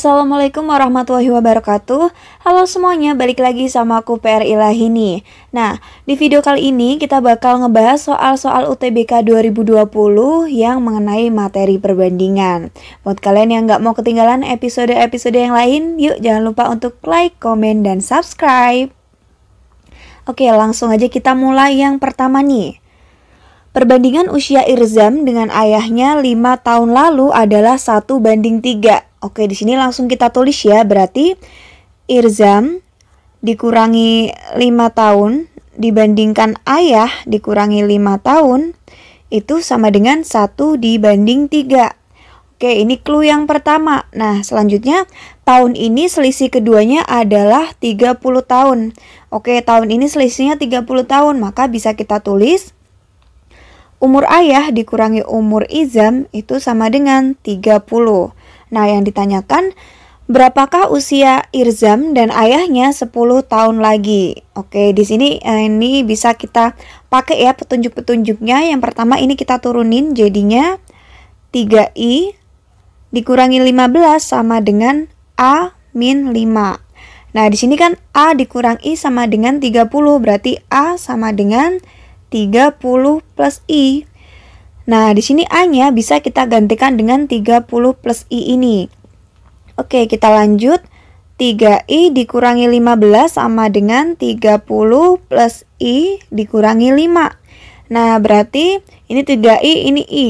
Assalamualaikum warahmatullahi wabarakatuh Halo semuanya, balik lagi sama aku PR Ilahini Nah, di video kali ini kita bakal ngebahas soal-soal UTBK 2020 yang mengenai materi perbandingan Buat kalian yang nggak mau ketinggalan episode-episode yang lain, yuk jangan lupa untuk like, komen, dan subscribe Oke, langsung aja kita mulai yang pertama nih Perbandingan usia Irzam dengan ayahnya 5 tahun lalu adalah 1 banding 3 Oke, di sini langsung kita tulis ya. Berarti Irzam dikurangi 5 tahun dibandingkan ayah dikurangi 5 tahun itu sama dengan 1 dibanding 3. Oke, ini clue yang pertama. Nah, selanjutnya tahun ini selisih keduanya adalah 30 tahun. Oke, tahun ini selisihnya 30 tahun, maka bisa kita tulis umur ayah dikurangi umur Izam itu sama dengan 30. Nah, yang ditanyakan berapakah usia Irzam dan ayahnya 10 tahun lagi? Oke, di sini eh, ini bisa kita pakai ya petunjuk-petunjuknya. Yang pertama ini kita turunin jadinya 3i dikurangi 15 sama dengan a min 5. Nah, di sini kan a dikurang i sama dengan 30, berarti a sama dengan 30 plus i. Nah, di sini A-nya bisa kita gantikan dengan 30 plus I ini. Oke, kita lanjut. 3i dikurangi 15 sama dengan 30 plus i dikurangi 5. Nah, berarti ini 3i, ini i.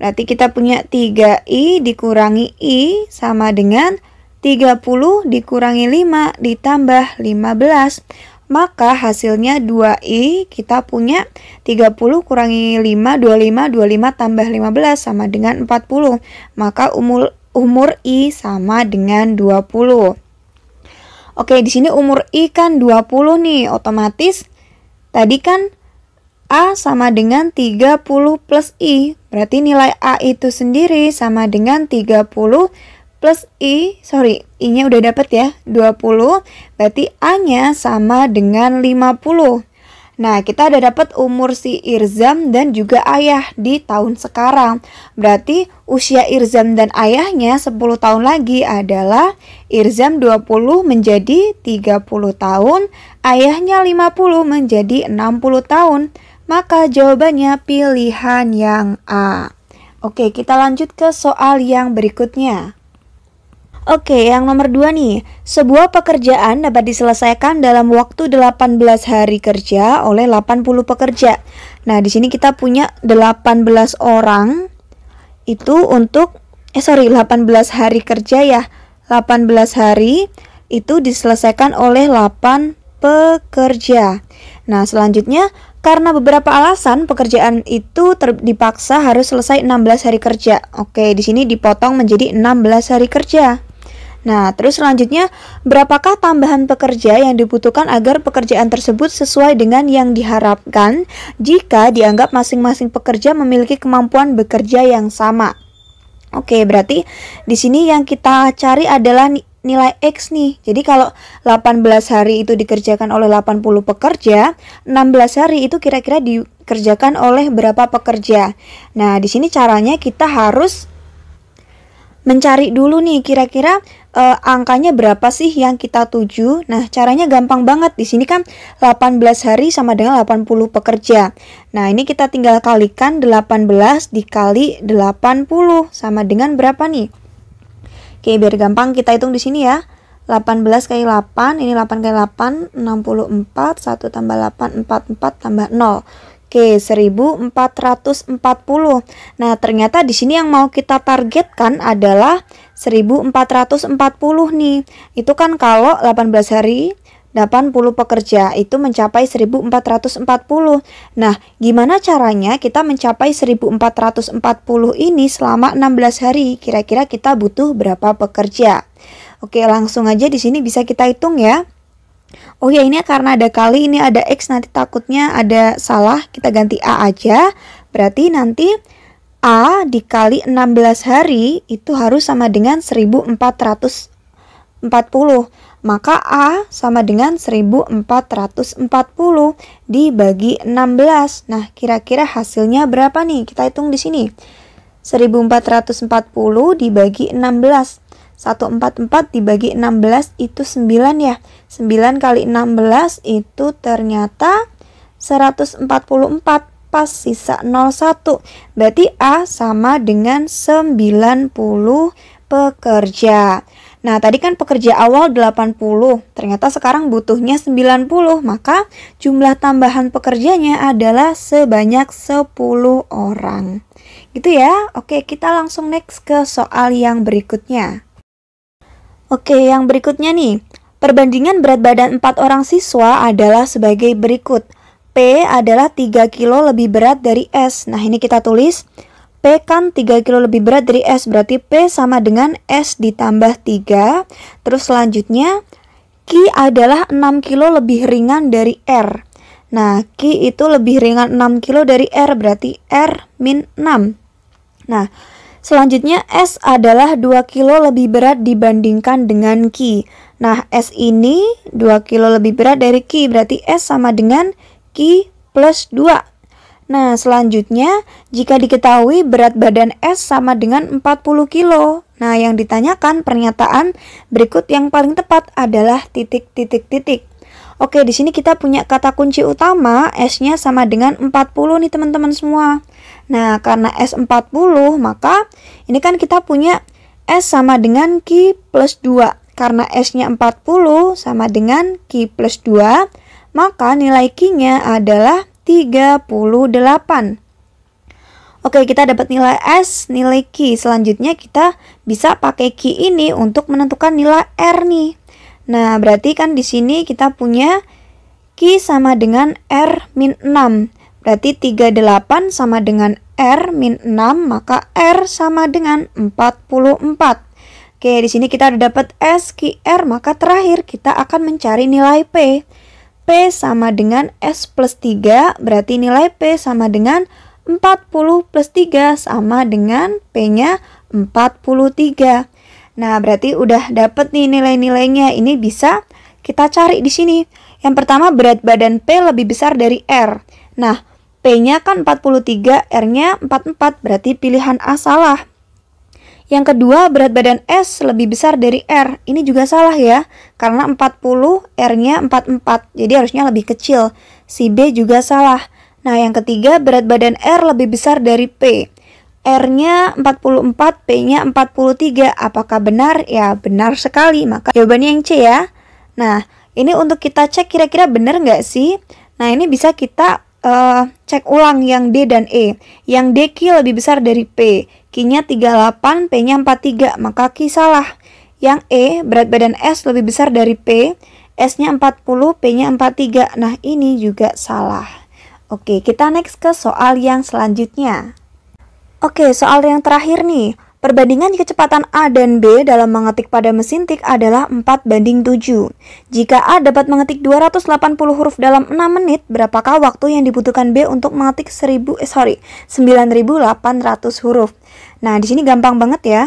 Berarti kita punya 3i dikurangi i sama dengan 30 dikurangi 5 ditambah 15 maka hasilnya 2i kita punya 30 kurangi 5 25 25 tambah 15 sama dengan 40 maka umur umur i sama dengan 20 Oke di sini umur i kan 20 nih otomatis tadi kan A sama dengan 30 plus I Berarti nilai A itu sendiri sama dengan 30 plus I, sorry, I-nya udah dapet ya, 20. Berarti A-nya sama dengan 50. Nah, kita ada dapat umur si Irzam dan juga ayah di tahun sekarang. Berarti usia Irzam dan ayahnya 10 tahun lagi adalah Irzam 20 menjadi 30 tahun, ayahnya 50 menjadi 60 tahun. Maka jawabannya pilihan yang A. Oke, kita lanjut ke soal yang berikutnya. Oke, yang nomor dua nih. Sebuah pekerjaan dapat diselesaikan dalam waktu 18 hari kerja oleh 80 pekerja. Nah, di sini kita punya 18 orang itu untuk eh sorry 18 hari kerja ya. 18 hari itu diselesaikan oleh 8 pekerja. Nah, selanjutnya karena beberapa alasan pekerjaan itu ter dipaksa harus selesai 16 hari kerja. Oke, di sini dipotong menjadi 16 hari kerja. Nah, terus selanjutnya, berapakah tambahan pekerja yang dibutuhkan agar pekerjaan tersebut sesuai dengan yang diharapkan jika dianggap masing-masing pekerja memiliki kemampuan bekerja yang sama? Oke, berarti di sini yang kita cari adalah nilai X nih. Jadi kalau 18 hari itu dikerjakan oleh 80 pekerja, 16 hari itu kira-kira dikerjakan oleh berapa pekerja. Nah, di sini caranya kita harus mencari dulu nih kira-kira uh, angkanya berapa sih yang kita tuju? Nah, caranya gampang banget. Di sini kan 18 hari sama dengan 80 pekerja. Nah, ini kita tinggal kalikan 18 dikali 80 sama dengan berapa nih? Oke, biar gampang kita hitung di sini ya. 18 kali 8, ini 8 kali 8, 64, 1 tambah 8, 44 tambah 0. Oke, 1440. Nah, ternyata di sini yang mau kita targetkan adalah 1440 nih. Itu kan kalau 18 hari 80 pekerja itu mencapai 1440. Nah, gimana caranya kita mencapai 1440 ini selama 16 hari? Kira-kira kita butuh berapa pekerja? Oke, langsung aja di sini bisa kita hitung ya. Oh ya ini karena ada kali ini ada X nanti takutnya ada salah kita ganti A aja berarti nanti A dikali 16 hari itu harus sama dengan 1440 maka A sama dengan 1440 dibagi 16 nah kira-kira hasilnya berapa nih kita hitung di sini 1440 dibagi 16 144 dibagi 16 itu 9 ya. 9 kali 16 itu ternyata 144 pas sisa 01. Berarti A sama dengan 90 pekerja. Nah, tadi kan pekerja awal 80, ternyata sekarang butuhnya 90, maka jumlah tambahan pekerjanya adalah sebanyak 10 orang. Gitu ya. Oke, kita langsung next ke soal yang berikutnya. Oke, yang berikutnya nih. Perbandingan berat badan 4 orang siswa adalah sebagai berikut. P adalah 3 kilo lebih berat dari S. Nah, ini kita tulis P kan 3 kilo lebih berat dari S, berarti P sama dengan S ditambah 3. Terus selanjutnya, Q adalah 6 kilo lebih ringan dari R. Nah, Q itu lebih ringan 6 kilo dari R, berarti R min 6. Nah, Selanjutnya S adalah 2 kilo lebih berat dibandingkan dengan Q. Nah, S ini 2 kilo lebih berat dari Q berarti S sama dengan Q plus 2. Nah, selanjutnya jika diketahui berat badan S sama dengan 40 kilo. Nah, yang ditanyakan pernyataan berikut yang paling tepat adalah titik-titik-titik. Oke, di sini kita punya kata kunci utama S-nya sama dengan 40 nih teman-teman semua. Nah, karena S40 maka ini kan kita punya S sama dengan Q plus 2. Karena S-nya 40 sama dengan Q plus 2, maka nilai Q-nya adalah 38. Oke, kita dapat nilai S, nilai Q. Selanjutnya kita bisa pakai Q ini untuk menentukan nilai R nih. Nah, berarti kan di sini kita punya Q sama dengan R min 6. Berarti 38 sama dengan R min 6, maka R sama dengan 44. Oke, di sini kita sudah dapat S, Q, R, maka terakhir kita akan mencari nilai P. P sama dengan S plus 3, berarti nilai P sama dengan 40 plus 3 sama dengan P-nya 43. Nah, berarti udah dapet nih nilai-nilainya. Ini bisa kita cari di sini. Yang pertama, berat badan P lebih besar dari R. Nah, P-nya kan 43, R-nya 44, berarti pilihan A salah. Yang kedua, berat badan S lebih besar dari R. Ini juga salah ya, karena 40, R-nya 44, jadi harusnya lebih kecil. Si B juga salah. Nah, yang ketiga, berat badan R lebih besar dari P. R-nya 44, P-nya 43. Apakah benar? Ya, benar sekali. Maka jawabannya yang C ya. Nah, ini untuk kita cek kira-kira benar nggak sih? Nah, ini bisa kita uh, cek ulang yang D dan E. Yang D Q lebih besar dari P. Q-nya 38, P-nya 43, maka Q salah. Yang E, berat badan S lebih besar dari P. S-nya 40, P-nya 43. Nah, ini juga salah. Oke, kita next ke soal yang selanjutnya. Oke, soal yang terakhir nih. Perbandingan kecepatan A dan B dalam mengetik pada mesin tik adalah 4 banding 7. Jika A dapat mengetik 280 huruf dalam 6 menit, berapakah waktu yang dibutuhkan B untuk mengetik 1000 eh, sorry, 9800 huruf? Nah, di sini gampang banget ya.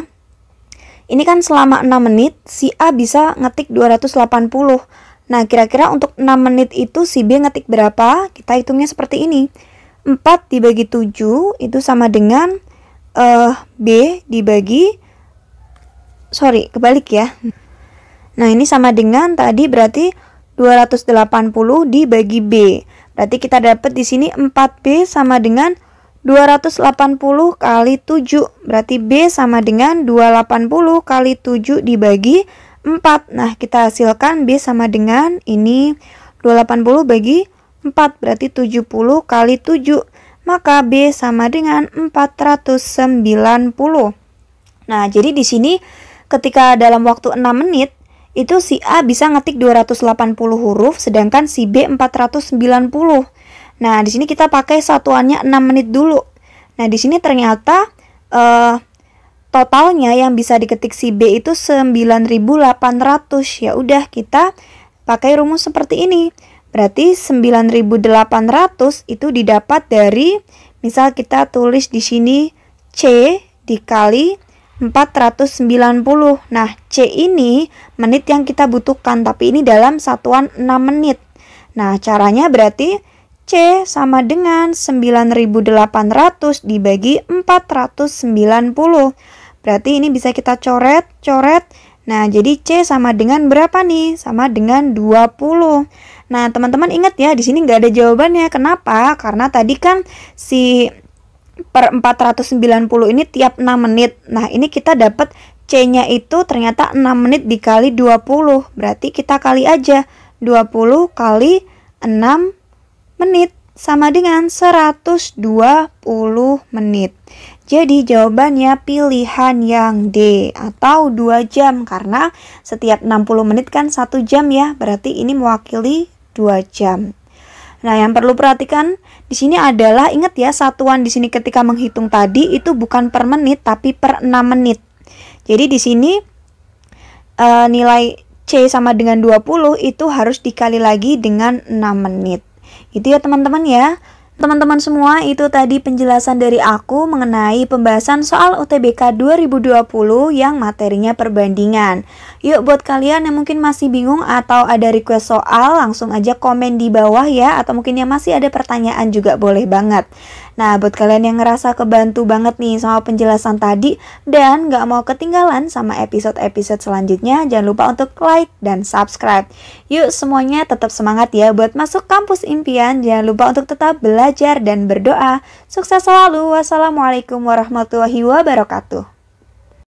Ini kan selama 6 menit si A bisa ngetik 280. Nah, kira-kira untuk 6 menit itu si B ngetik berapa? Kita hitungnya seperti ini. 4 dibagi 7 itu sama dengan uh, B dibagi sorry kebalik ya nah ini sama dengan tadi berarti 280 dibagi B berarti kita dapat di sini 4B sama dengan 280 kali 7 berarti B sama dengan 280 kali 7 dibagi 4 nah kita hasilkan B sama dengan ini 280 bagi 4 berarti 70 kali 7 maka B sama dengan 490. Nah, jadi di sini ketika dalam waktu 6 menit itu si A bisa ngetik 280 huruf sedangkan si B 490. Nah, di sini kita pakai satuannya 6 menit dulu. Nah, di sini ternyata uh, totalnya yang bisa diketik si B itu 9800. Ya udah kita pakai rumus seperti ini. Berarti 9800 itu didapat dari misal kita tulis di sini C dikali 490. Nah, C ini menit yang kita butuhkan tapi ini dalam satuan 6 menit. Nah, caranya berarti C sama dengan 9800 dibagi 490. Berarti ini bisa kita coret, coret Nah, jadi C sama dengan berapa nih? Sama dengan 20. Nah, teman-teman ingat ya, di sini nggak ada jawabannya. Kenapa? Karena tadi kan si per 490 ini tiap 6 menit. Nah, ini kita dapat C-nya itu ternyata 6 menit dikali 20. Berarti kita kali aja 20 kali 6 menit sama dengan 120 menit. Jadi jawabannya pilihan yang D atau 2 jam karena setiap 60 menit kan 1 jam ya, berarti ini mewakili 2 jam. Nah, yang perlu perhatikan di sini adalah ingat ya satuan di sini ketika menghitung tadi itu bukan per menit tapi per 6 menit. Jadi di sini e, nilai C sama dengan 20 itu harus dikali lagi dengan 6 menit. Gitu ya teman-teman ya. Teman-teman semua, itu tadi penjelasan dari aku mengenai pembahasan soal UTBK 2020 yang materinya perbandingan. Yuk buat kalian yang mungkin masih bingung atau ada request soal, langsung aja komen di bawah ya atau mungkin yang masih ada pertanyaan juga boleh banget. Nah, buat kalian yang ngerasa kebantu banget nih sama penjelasan tadi dan nggak mau ketinggalan sama episode-episode selanjutnya, jangan lupa untuk like dan subscribe. Yuk semuanya tetap semangat ya buat masuk kampus impian, jangan lupa untuk tetap belajar belajar dan berdoa. Sukses selalu. Wassalamualaikum warahmatullahi wabarakatuh.